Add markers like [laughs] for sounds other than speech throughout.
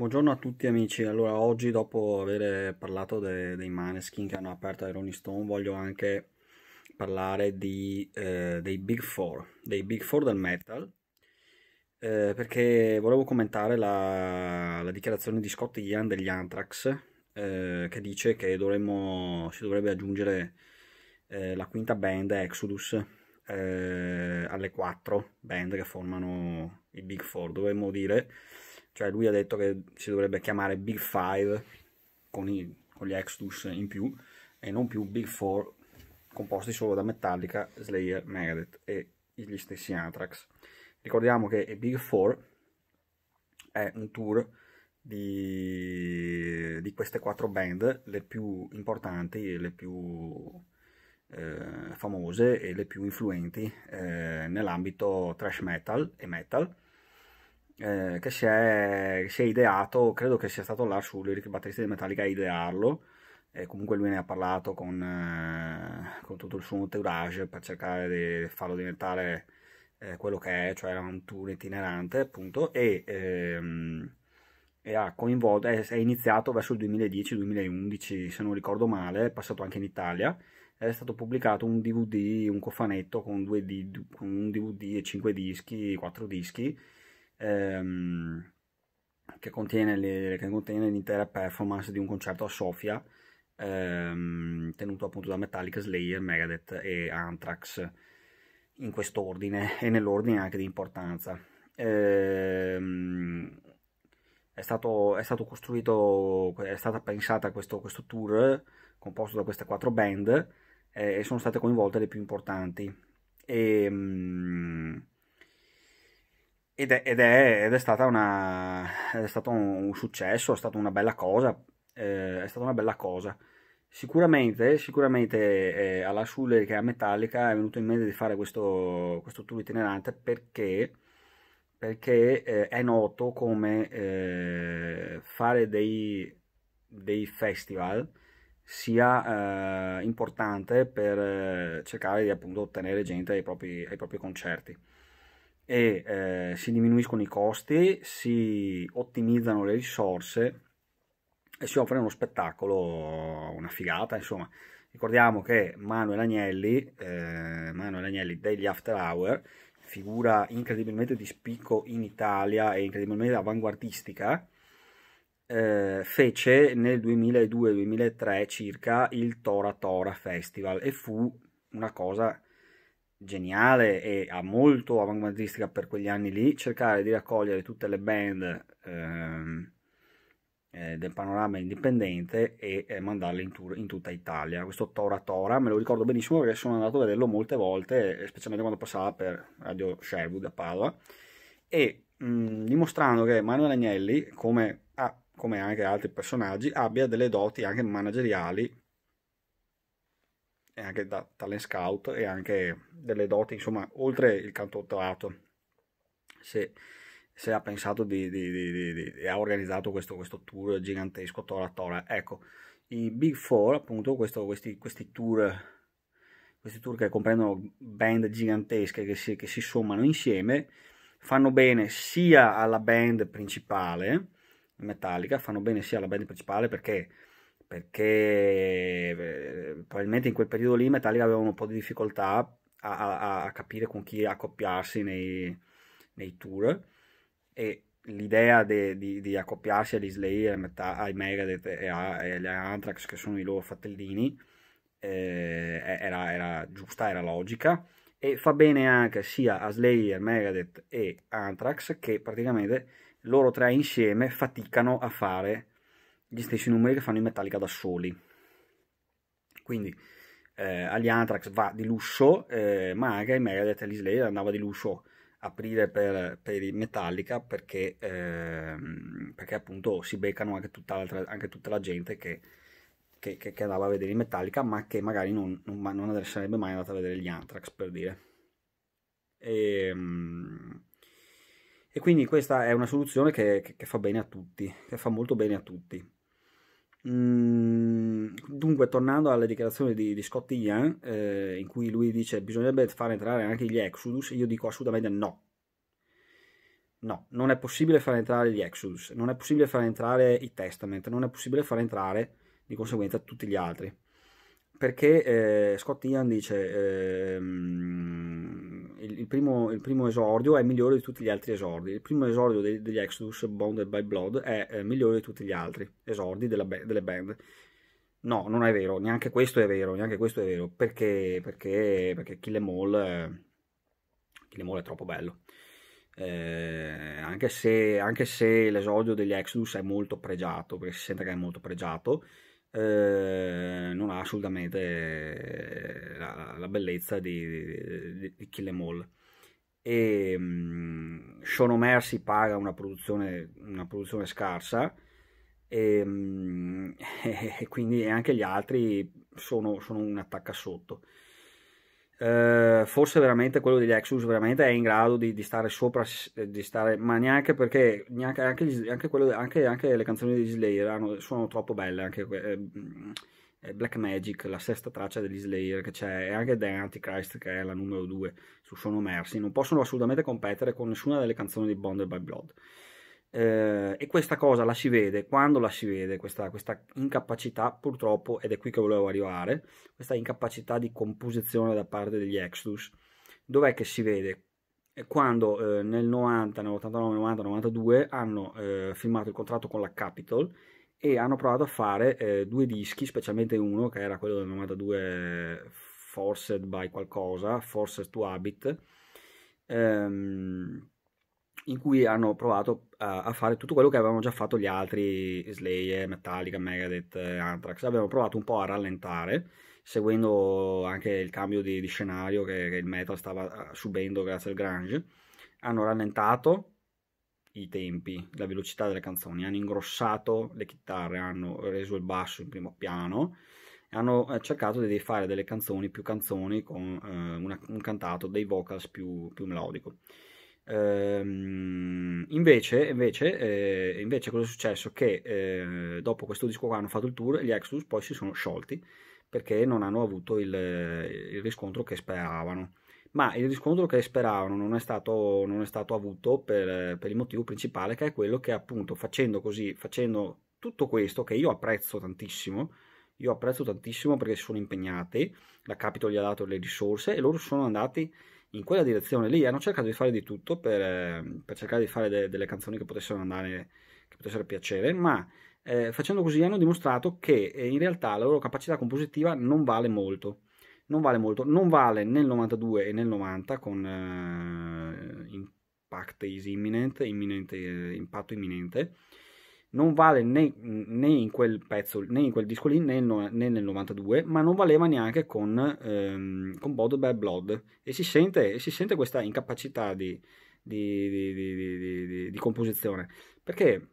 Buongiorno a tutti amici, allora oggi dopo aver parlato de dei Maneskin che hanno aperto i Rolling Stone voglio anche parlare di, eh, dei Big Four, dei Big Four del metal eh, perché volevo commentare la, la, dichiarazione di Scott Ian degli Anthrax eh, che dice che dovremmo, si dovrebbe aggiungere eh, la quinta band Exodus eh, alle quattro band che formano i Big Four, dovremmo dire cioè lui ha detto che si dovrebbe chiamare Big Five con, i, con gli Exodus in più e non più Big Four composti solo da Metallica, Slayer, Megadeth e gli stessi Anthrax. Ricordiamo che Big Four è un tour di, di queste quattro band, le più importanti, le più eh, famose e le più influenti eh, nell'ambito thrash metal e metal eh, che, si è, si è, ideato, credo che sia stato là su Ulrich, batterista di Metallica, a idearlo. E comunque lui ne ha parlato con, eh, con tutto il suo entourage per cercare di farlo diventare eh, quello che è, cioè era un tour itinerante appunto, e, ehm, e ha coinvolto, è, è iniziato verso il 2010-2011 se non ricordo male, è passato anche in Italia, è stato pubblicato un DVD, un cofanetto con, due di, con un DVD e 5 dischi, 4 dischi, ehm, che, contiene le, che contiene l'intera performance di un concerto a Sofia ehm, tenuto appunto da Metallica, Slayer, Megadeth e Anthrax in quest'ordine e nell'ordine anche di importanza. Ehm, è stato, è stato, costruito, è stata pensata questo, questo tour composto da queste quattro band eh, e sono state coinvolte le più importanti. E, ehm, mh, ed è, ed è, ed è, stata una, è stato un successo, è stata una bella cosa, eh, è stata una bella cosa. Sicuramente, sicuramente eh, alla Sule che è a Metallica è venuto in mente di fare questo, questo tour itinerante perché, perché eh, è noto come eh, fare dei, dei, festival sia eh, importante per eh, cercare di appunto ottenere gente ai propri, ai propri concerti e eh, si diminuiscono i costi, si ottimizzano le risorse e si offre uno spettacolo, una figata, insomma. Ricordiamo che Manuel Agnelli, eh, Manuel Agnelli degli After Hour, figura incredibilmente di spicco in Italia e incredibilmente avanguardistica, eh, fece nel 2002-2003 circa il Tora Tora Festival e fu una cosa geniale e ha molto avanguardistica per quegli anni lì, cercare di raccogliere tutte le band ehm, eh, del panorama indipendente e eh, mandarle in, tour in, tutta Italia. Questo Tora Tora me lo ricordo benissimo perché sono andato a vederlo molte volte, eh, specialmente quando passava per Radio Sherwood a Padova, e mh, mm, dimostrando che Manuel Agnelli, come, ah, come anche altri personaggi, abbia delle doti anche manageriali e anche da talent scout e anche delle doti, insomma, oltre il cantautorato, se, se ha pensato di, di, di, di ha organizzato questo, questo, tour gigantesco Tora Tora, ecco, i Big Four, appunto, questo, questi, questi, tour questi tour che comprendono band gigantesche che si, che si sommano insieme, fanno bene sia alla band principale, Metallica, fanno bene sia alla band principale perché perché eh, probabilmente in quel periodo lì i Metallica avevano un po' di difficoltà a, a, a capire con chi accoppiarsi nei, nei tour e l'idea di, di, accoppiarsi agli Slayer, ai Megadeth e, a, e agli Anthrax che sono i loro fratellini eh, era, era, giusta, era logica e fa bene anche sia a Slayer, Megadeth e Anthrax che praticamente loro tre insieme faticano a fare gli stessi numeri che fanno i Metallica da soli. Quindi eh, agli Anthrax va di lusso, eh, ma anche ai Megadeth e agli Slayer andava di lusso aprire per, per i Metallica perché, eh, perché, appunto si beccano anche tutta, anche tutta la gente che, che, che, che, andava a vedere i Metallica ma che magari non, non, non sarebbe mai andata a vedere gli Anthrax per dire. E, ehm, e quindi questa è una soluzione che, che, che, fa bene a tutti, che fa molto bene a tutti. Mm, dunque, tornando alle dichiarazioni di, di Scott Ian, eh, in cui lui dice bisognerebbe far entrare anche gli Exodus, io dico assolutamente no. No, non è possibile far entrare gli Exodus, non è possibile far entrare i Testament, non è possibile far entrare di conseguenza tutti gli altri. Perché eh, Scott Ian dice... Eh, il primo, il primo, esordio è migliore di tutti gli altri esordi. Il primo esordio degli, degli Exodus, Bounded by Blood, è eh, migliore di tutti gli altri esordi della, delle band. No, non è vero, neanche questo è vero, neanche questo è vero, perché, perché, perché Kill Em All, eh, Kill Em All è troppo bello. Eh, anche, se, anche se l'esordio degli Exodus è molto pregiato, perché si sente che è molto pregiato, eh, non ha assolutamente eh, la, la bellezza di, di, di Kill Em All e um, Sean Omer si paga una produzione, una produzione scarsa e, um, [laughs] e, quindi anche gli altri sono, sono un attacca sotto eh, forse veramente quello degli Exodus veramente è in grado di, di stare sopra, di stare, ma neanche perché neanche, anche, gli, anche, quello, anche, anche, le canzoni degli Slayer hanno, sono troppo belle, anche eh, mm, eh, Black Magic, la sesta traccia degli Slayer che c'è, e anche The Antichrist che è la numero 2 su Sono Mercy, non possono assolutamente competere con nessuna delle canzoni di Bonded by Blood. Eh, e questa cosa la si vede, quando la si vede, questa, questa, incapacità purtroppo, ed è qui che volevo arrivare, questa incapacità di composizione da parte degli Exodus, dov'è che si vede? Eh, quando eh, nel 90, nell'89, 90, 92 hanno eh, firmato il contratto con la Capitol e hanno provato a fare eh, due dischi, specialmente uno che era quello del 92 Forced by qualcosa, Forced to Habit, ehm, in cui hanno provato a, a, fare tutto quello che avevano già fatto gli altri Slayer, Metallica, Megadeth, Anthrax. Abbiamo provato un po' a rallentare, seguendo anche il cambio di, di scenario che, che, il metal stava ah, subendo grazie al grunge. Hanno rallentato i tempi, la velocità delle canzoni, hanno ingrossato le chitarre, hanno reso il basso in primo piano e hanno eh, cercato di fare delle canzoni più canzoni con eh, una, un cantato, dei vocals più, più melodico. Ehm, invece, invece, eh, invece, cosa è successo? Che eh, dopo questo disco qua hanno fatto il tour, e gli Exodus poi si sono sciolti perché non hanno avuto il, il riscontro che speravano. Ma il riscontro che speravano non è stato, non è stato avuto per, per, il motivo principale, che è quello che appunto facendo così, facendo tutto questo, che io apprezzo tantissimo, io apprezzo tantissimo perché si sono impegnati, la Capitol gli ha dato le risorse e loro sono andati in quella direzione lì hanno cercato di fare di tutto per, ehm, per cercare di fare de, delle canzoni che potessero andare, che potessero piacere, ma eh, facendo così hanno dimostrato che eh, in realtà la loro capacità compositiva non vale molto. Non vale molto, non vale nel 92 e nel 90 con eh, Impact is imminent, imminente, eh, impatto imminente, non vale né, né, in quel pezzo, né in quel disco lì, né, né nel 92, ma non valeva neanche con, ehm, con Bodo Bad Blood. E si sente, si sente questa incapacità di, di, di, di, composizione. Perché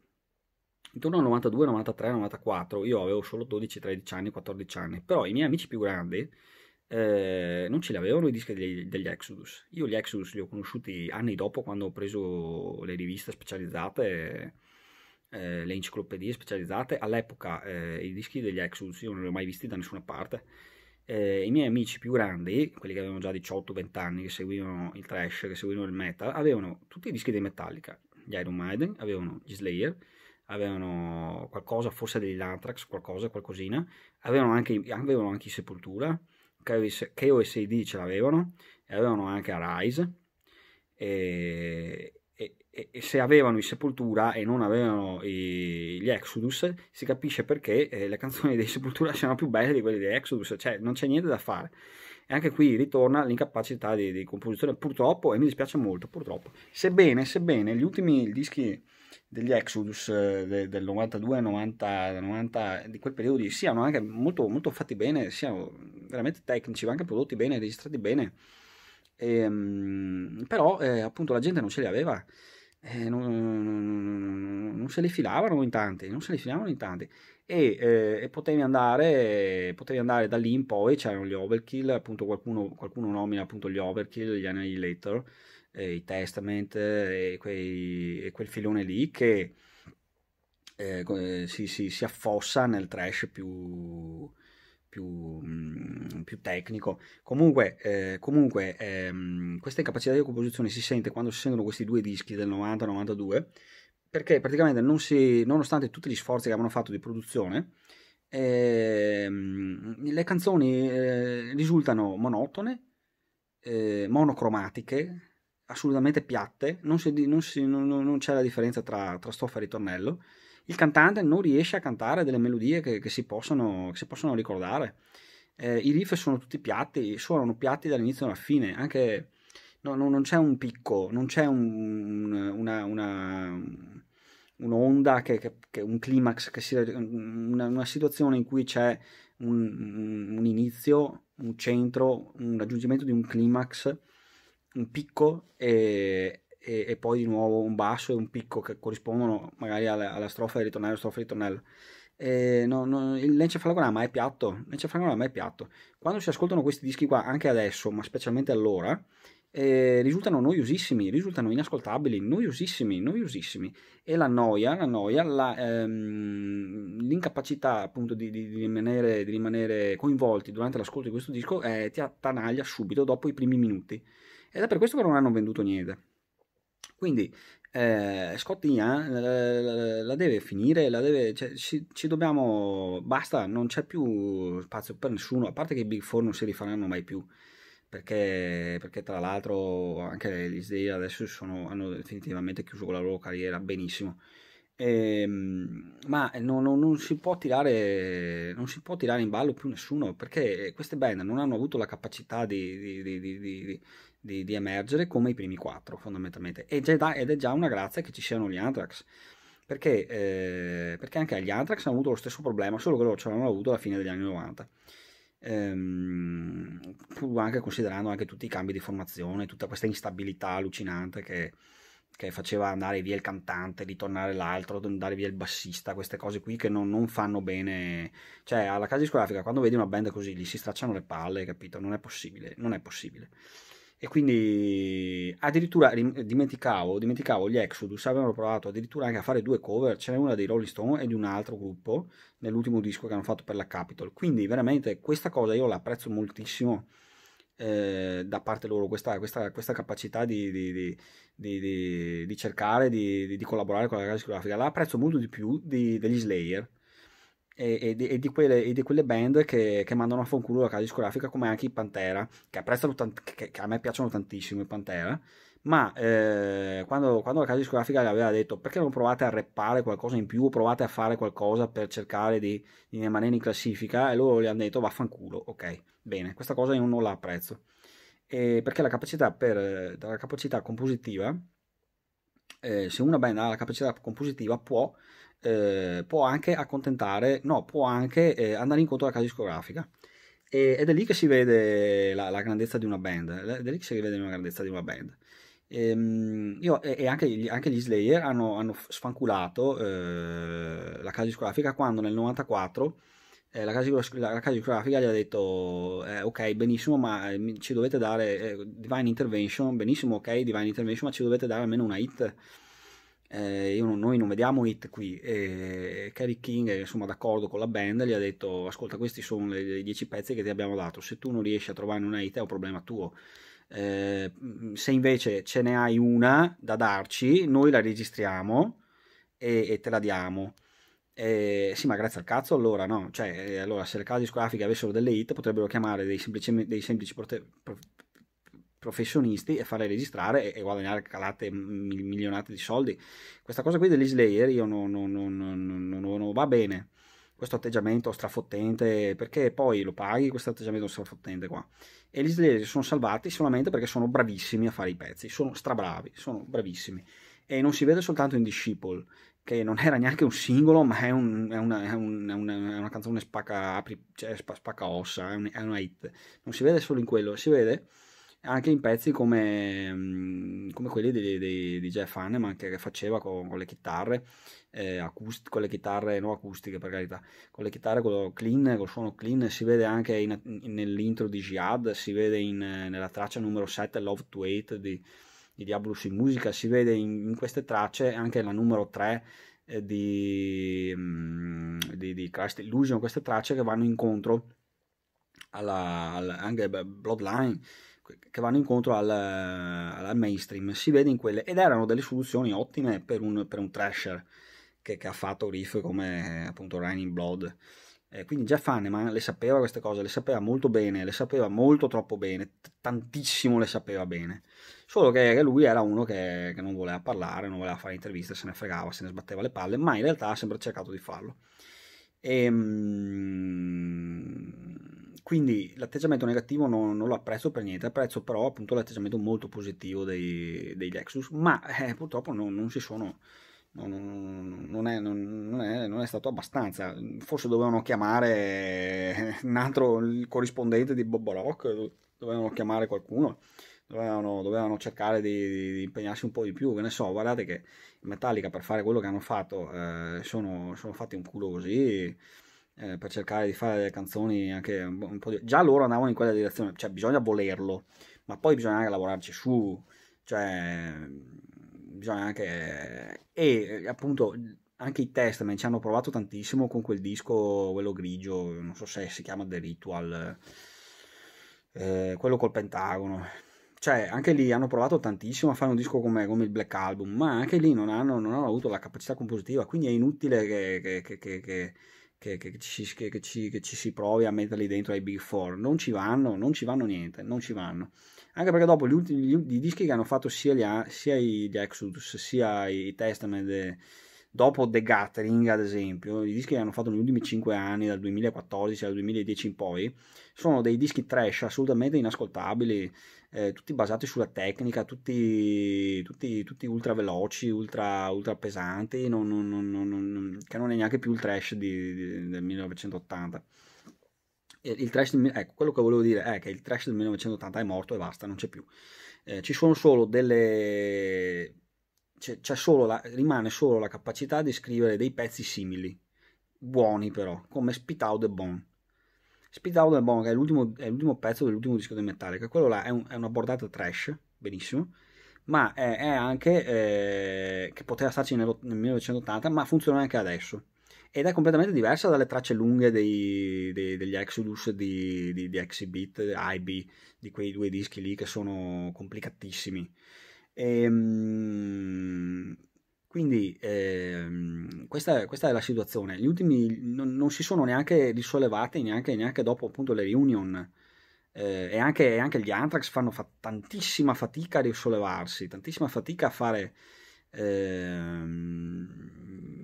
intorno al 92, 93, 94 io avevo solo 12, 13 anni, 14 anni, però i miei amici più grandi eh, non ce li avevano i dischi degli, degli, Exodus. Io gli Exodus li ho conosciuti anni dopo quando ho preso le riviste specializzate eh, le enciclopedie specializzate, all'epoca eh, i dischi degli Exodus io non li ho mai visti da nessuna parte, eh, i miei amici più grandi, quelli che avevano già 18-20 anni, che seguivano il trash, che seguivano il metal, avevano tutti i dischi dei Metallica, gli Iron Maiden, avevano gli Slayer, avevano qualcosa, forse degli Anthrax, qualcosa, qualcosina, avevano anche, avevano anche i Sepoltura, KOSD ce l'avevano, e avevano anche Arise, e, e se avevano i Sepultura e non avevano i, gli Exodus, si capisce perché eh, le canzoni dei Sepultura siano più belle di quelle di Exodus, cioè non c'è niente da fare. E anche qui ritorna l'incapacità di, dei compositori, purtroppo, e mi dispiace molto, purtroppo. Sebbene, sebbene gli ultimi dischi degli Exodus eh, de, del 92, 90, 90, di quel periodo siano anche molto, molto fatti bene, siano veramente tecnici, ma anche prodotti bene, registrati bene. E, ehm, però eh, appunto la gente non ce li aveva eh, non, non, non, se li filavano in tanti, non se li filavano in tanti. E, eh, e potevi, andare, potevi andare da lì in poi, c'erano gli overkill, appunto qualcuno, qualcuno nomina appunto gli overkill, gli annihilator, eh, i testament eh, e, quei, e, quel filone lì che eh, eh, si, si, si, affossa nel trash più, più, mh, mm, più tecnico. Comunque, eh, comunque ehm, questa capacità di composizione si sente quando si sentono questi due dischi del 90-92, perché praticamente non si, nonostante tutti gli sforzi che avevano fatto di produzione, ehm, le canzoni eh, risultano monotone, eh, monocromatiche, assolutamente piatte, non, si, non, si, non, non c'è la differenza tra, tra stoffa e ritornello il cantante non riesce a cantare delle melodie che, che, si, possono, che si, possono, ricordare. Eh, I riff sono tutti piatti, suonano piatti dall'inizio alla fine, anche no, no, non c'è un picco, non c'è un, una, una, un'onda, che, un climax, si, una, una, situazione in cui c'è un, un inizio, un centro, un raggiungimento di un climax, un picco e, e, e, poi di nuovo un basso e un picco che corrispondono magari alla, alla strofa di ritornello, strofa di ritornello. Eh, no, no, l'encefalogramma è piatto, l'encefalogramma è piatto. Quando si ascoltano questi dischi qua, anche adesso, ma specialmente allora, eh, risultano noiosissimi, risultano inascoltabili, noiosissimi, noiosissimi. E la noia, la noia la, ehm, l'incapacità appunto di, di, di, rimanere, di, rimanere, coinvolti durante l'ascolto di questo disco eh, ti attanaglia subito dopo i primi minuti. Ed è per questo che non hanno venduto niente. Quindi eh, Scottia eh, la deve finire, la deve, cioè, ci, ci, dobbiamo, basta, non c'è più spazio per nessuno, a parte che i Big Four non si rifaranno mai più. Perché, perché, tra l'altro anche gli Sdei adesso sono, hanno definitivamente chiuso la loro carriera benissimo. E, ehm, ma non, non, non, si tirare, non, si può tirare, in ballo più nessuno perché queste band non hanno avuto la capacità di, di, di, di, di emergere come i primi quattro fondamentalmente e già, ed è già una grazia che ci siano gli Anthrax perché, eh, perché anche gli Anthrax hanno avuto lo stesso problema solo che loro ce l'hanno avuto alla fine degli anni 90 ehm, anche considerando anche tutti i cambi di formazione tutta questa instabilità allucinante che, che faceva andare via il cantante, ritornare l'altro, andare via il bassista, queste cose qui che non, non fanno bene. Cioè, alla casa discografica, quando vedi una band così, gli si stracciano le palle, capito? Non è possibile, non è possibile. E quindi addirittura dimenticavo, dimenticavo gli Exodus, avevano provato addirittura anche a fare due cover, ce n'è una dei Rolling Stone e di un altro gruppo nell'ultimo disco che hanno fatto per la Capitol. Quindi veramente questa cosa io l'apprezzo moltissimo eh, da parte loro, questa, questa, questa capacità di, di, di, di cercare di, collaborare con la casa la apprezzo molto di più degli Slayer e, e, di, e, di, quelle, e di, quelle, band che, che, mandano a fanculo la casa discografica come anche i Pantera, che, tant- che, che a me piacciono tantissimo i Pantera, ma eh, quando, quando, la casa discografica gli aveva detto perché non provate a reppare qualcosa in più, provate a fare qualcosa per cercare di, di rimanere in classifica, e loro gli hanno detto vaffanculo, ok, bene, questa cosa io non la apprezzo. E perché la capacità, per, la capacità compositiva, eh, se una band ha la capacità compositiva può eh, può anche accontentare, no, può anche eh, andare incontro alla casa discografica. E, ed è lì che si vede la, la, grandezza di una band, eh, ed è lì che si vede la grandezza di una band. Ehm, e, io, e anche, gli, anche, gli Slayer hanno, hanno sfanculato eh, la casa discografica quando nel 94 eh, la casa, la, la, casa, discografica gli ha detto eh, ok benissimo ma eh, ci dovete dare eh, Divine Intervention benissimo ok Divine Intervention ma ci dovete dare almeno una hit eh, non, noi non vediamo hit qui. E Kerry King insomma d'accordo con la band, gli ha detto ascolta questi sono i 10 pezzi che ti abbiamo dato, se tu non riesci a trovare una hit è un problema tuo. Eh, mm, se invece ce ne hai una da darci, noi la registriamo e, e te la diamo. Eh, sì, ma grazie al cazzo allora no. Cioè, eh, allora, se le case discografiche avessero delle hit potrebbero chiamare dei semplici, dei semplici prote- professionisti e farle registrare e, e guadagnare calate milionate di soldi. Questa cosa qui degli slayer io non, non, non, non va bene questo atteggiamento strafottente, perché poi lo paghi questo atteggiamento strafottente qua. E gli svedesi sono salvati solamente perché sono bravissimi a fare i pezzi, sono strabravi, sono bravissimi. E non si vede soltanto in Disciple, che non era neanche un singolo, ma è, un, è, una, è, un, è una, una, canzone spacca, apri, cioè spacca ossa, è, un, è una hit. Non si vede solo in quello, si vede anche in pezzi come, mm, come quelli di, di, di, Jeff Hanneman che faceva con, con le chitarre, eh, acust- con le chitarre non acustiche per carità, con le chitarre con clean, col suono clean, si vede anche in, in, nell'intro di Jihad, si vede in, nella traccia numero 7 Love to 8 di, di Diabolus in musica, si vede in, queste tracce anche la numero 3 eh, di, mm, di, di Christ Illusion, queste tracce che vanno incontro alla, alla, anche Bloodline che vanno incontro al, al, mainstream, si vede in quelle, ed erano delle soluzioni ottime per un, per un thrasher che, che, ha fatto riff come appunto Raining Blood. Eh, quindi già Fanneman le sapeva queste cose, le sapeva molto bene, le sapeva molto troppo bene, tantissimo le sapeva bene. Solo che, che lui era uno che, che, non voleva parlare, non voleva fare interviste, se ne fregava, se ne sbatteva le palle, ma in realtà ha sempre cercato di farlo. E, ehm, quindi l'atteggiamento negativo non, non, lo apprezzo per niente, apprezzo però appunto l'atteggiamento molto positivo dei, dei Lexus, ma eh, purtroppo non, non, si sono... Non è, è, non, è, stato abbastanza. Forse dovevano chiamare eh, un altro il corrispondente di Bob Rock, dovevano chiamare qualcuno, dovevano, dovevano cercare di, di, impegnarsi un po' di più. Che ne so, guardate che Metallica per fare quello che hanno fatto eh, sono, sono, fatti un culosi eh, per cercare di fare delle canzoni anche un, po' di... già loro andavano in quella direzione cioè bisogna volerlo ma poi bisogna anche lavorarci su cioè bisogna anche e eh, appunto anche i Testament ci hanno provato tantissimo con quel disco quello grigio non so se si chiama The Ritual eh, quello col pentagono cioè, anche lì hanno provato tantissimo a fare un disco come, come il Black Album, ma anche lì non hanno, non hanno, avuto la capacità compositiva, quindi è inutile che, che, che, che ci, ci, ci, si provi a metterli dentro ai Big Four, non ci vanno, non ci vanno niente, non ci vanno. Anche perché dopo gli ultimi, gli, i dischi che hanno fatto sia gli, sia gli Exodus, sia i Testament... E, dopo The Gathering, ad esempio, i dischi che hanno fatto negli ultimi 5 anni, dal 2014 al 2010 in poi, sono dei dischi trash assolutamente inascoltabili, eh, tutti basati sulla tecnica, tutti, tutti, tutti ultra veloci, ultra, ultra pesanti, non, non, non, che non è neanche più il trash di, di, del 1980. Il trash, ecco, quello che volevo dire è che il trash del 1980 è morto e basta, non c'è più. Eh, ci sono solo delle c'è, c'è solo la, rimane solo la capacità di scrivere dei pezzi simili, buoni però, come Spit Out the Bone. Spit Out the Bone è l'ultimo, è l'ultimo pezzo dell'ultimo disco di Metallica, quello là è, un, è una bordata trash, benissimo, ma è, è anche eh, che poteva starci nel, nel 1980, ma funziona anche adesso ed è completamente diversa dalle tracce lunghe dei, dei, degli Exodus di, di, di Exhibit, IB, di quei due dischi lì che sono complicatissimi. Ehm, quindi ehm, questa, questa, è la situazione. Gli ultimi non, non si sono neanche risollevati, neanche, neanche dopo appunto le reunion. Eh, e, anche, anche, gli Anthrax fanno fa- tantissima fatica a risollevarsi, tantissima fatica a fare ehm,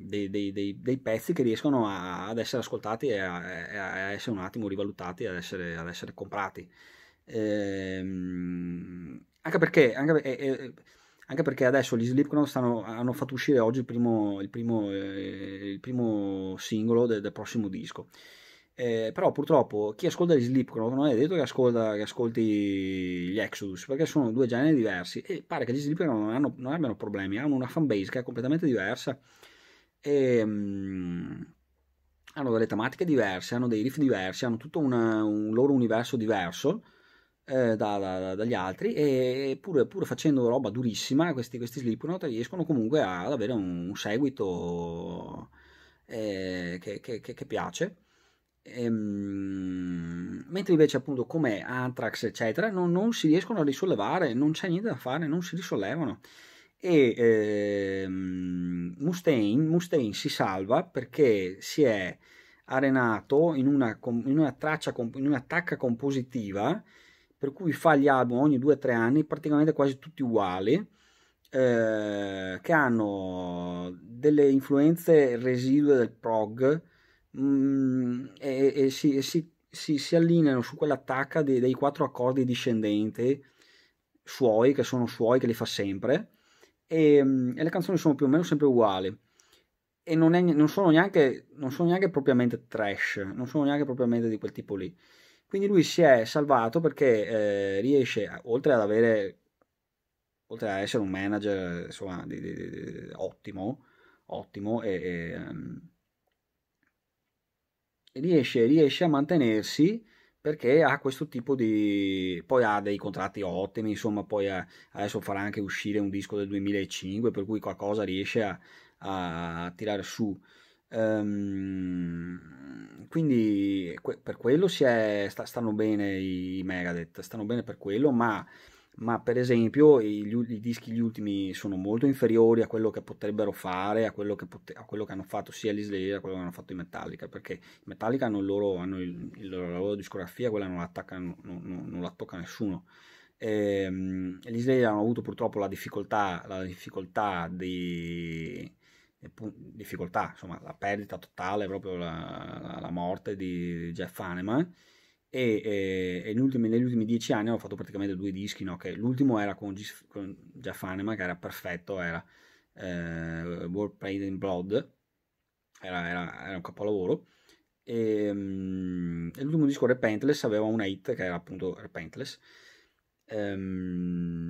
dei, dei, dei, dei, pezzi che riescono a, ad essere ascoltati e a, a, essere un attimo rivalutati, ad essere, ad essere comprati. Ehm, anche perché, anche, eh, eh, anche perché adesso gli Slipknot stanno, hanno fatto uscire oggi il primo, il primo, eh, il primo singolo del, del, prossimo disco. Eh, però purtroppo chi ascolta gli Slipknot non è detto che, ascolta, che, ascolti gli Exodus perché sono due generi diversi e pare che gli Slipknot non, hanno, non abbiano problemi hanno una fanbase che è completamente diversa e ehm, mh, hanno delle tematiche diverse hanno dei riff diversi hanno tutto una, un loro universo diverso eh, da, da, dagli altri e pur, pur, facendo roba durissima questi, questi Slipknot riescono comunque ad avere un, un seguito eh, che, che, che, piace ehm, mentre invece appunto come Anthrax eccetera non, non, si riescono a risollevare non c'è niente da fare non si risollevano e ehm, Mustaine, Mustaine si salva perché si è arenato in una, in una traccia in un'attacca tacca compositiva per cui fa gli album ogni 2-3 anni, praticamente quasi tutti uguali, eh, che hanno delle influenze residue del prog mm, e, e, si, si, si, si, allineano su quell'attacca dei, dei quattro accordi discendenti suoi, che sono suoi, che li fa sempre, e, mm, e le canzoni sono più o meno sempre uguali. E non, è, non, sono neanche, non sono neanche propriamente trash, non sono neanche propriamente di quel tipo lì. Quindi lui si è salvato perché eh, riesce, oltre ad avere, oltre ad essere un manager insomma, di, di, di, ottimo, ottimo e, e, um, riesce, riesce, a mantenersi perché ha questo tipo di... poi ha dei contratti ottimi, insomma, poi ha, adesso farà anche uscire un disco del 2005, per cui qualcosa riesce a, a tirare su. Um, quindi que- per quello è, sta- stanno bene i Megadeth, stanno bene per quello, ma, ma per esempio i, i, dischi gli ultimi sono molto inferiori a quello che potrebbero fare, a quello che, pot- a quello che hanno fatto sia gli Slayer, a quello che hanno fatto i Metallica, perché i Metallica hanno, il loro, hanno il, il la loro discografia, quella non, non, non, non la tocca nessuno. E, um, gli Slayer hanno avuto purtroppo la difficoltà, la difficoltà di difficoltà, insomma la perdita totale, proprio la, la, la morte di Jeff Hanneman. E, e, e ultimi, negli ultimi dieci anni ho fatto praticamente due dischi, no? l'ultimo era con, Gis, con Jeff Hanneman, che era perfetto, era eh, World Played in Blood, era, era, era un capolavoro. Ehm, e, um, l'ultimo disco Repentless aveva una hit che era appunto Repentless. Um,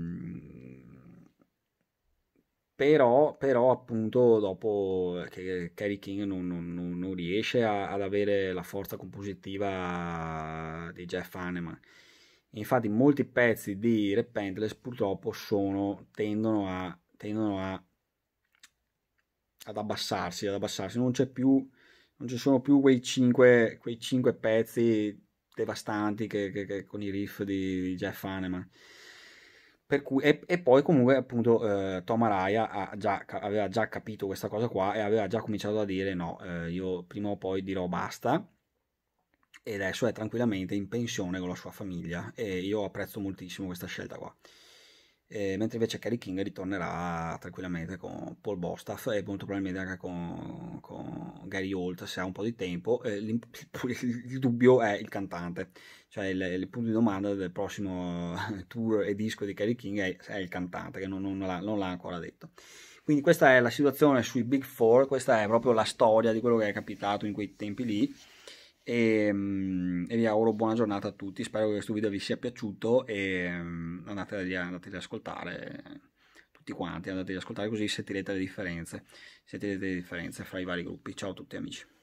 però, però, appunto dopo eh, che Kerry King non, non, non riesce a, ad avere la forza compositiva di Jeff Hanneman infatti molti pezzi di Repentless purtroppo sono, tendono, a, tendono a, ad, abbassarsi, ad abbassarsi. Non, più, non, ci sono più quei 5, quei 5 pezzi devastanti che, che, che con i riff di, di Jeff Hanneman cui, e, e, poi comunque appunto eh, Tom Araya già, aveva già capito questa cosa qua e aveva già cominciato a dire no, eh, io prima o poi dirò basta e adesso è tranquillamente in pensione con la sua famiglia e io apprezzo moltissimo questa scelta qua eh, mentre invece Kerry King ritornerà tranquillamente con Paul Bostaff e molto probabilmente anche con, con Gary Holt se ha un po' di tempo. Eh, il, [laughs] il, dubbio è il cantante, cioè il, il, punto di domanda del prossimo [laughs] tour e disco di Kerry King è, è, il cantante che non, non, l'ha, non l'ha ancora detto. Quindi questa è la situazione sui Big Four, questa è proprio la storia di quello che è capitato in quei tempi lì e, ehm, e, vi auguro buona giornata a tutti spero che questo video vi sia piaciuto e mm, andatevi ad ascoltare tutti quanti andatevi ad ascoltare così sentirete le differenze sentirete le differenze fra i vari gruppi ciao a tutti amici